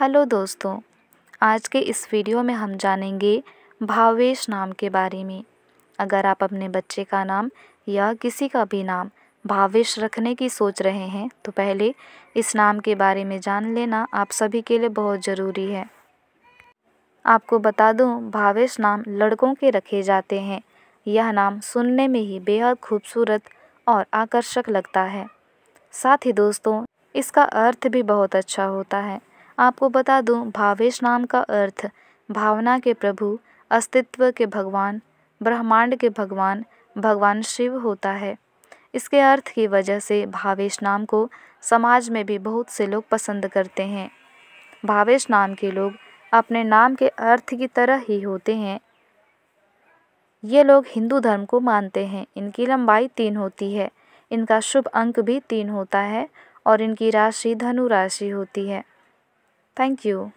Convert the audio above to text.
Hello दोस्तों आज के इस वीडियो में हम जानेंगे भावेश नाम के बारे में अगर आप अपने बच्चे का नाम या किसी का भी नाम भावेश रखने की सोच रहे हैं तो पहले इस नाम के बारे में जान लेना आप सभी के लिए बहुत ज़रूरी है आपको बता दूं भावेश नाम लड़कों के रखे जाते हैं यह नाम सुनने में ही बेहद खूबसूरत और आकर्षक लगता है साथ ही दोस्तों इसका अर्थ भी बहुत अच्छा होता है आपको बता दूं भावेश नाम का अर्थ भावना के प्रभु अस्तित्व के भगवान ब्रह्मांड के भगवान भगवान शिव होता है इसके अर्थ की वजह से भावेश नाम को समाज में भी बहुत से लोग पसंद करते हैं भावेश नाम के लोग अपने नाम के अर्थ की तरह ही होते हैं ये लोग हिंदू धर्म को मानते हैं इनकी लंबाई तीन होती है इनका शुभ अंक भी तीन होता है और इनकी राशि धनु राशि होती है Thank you.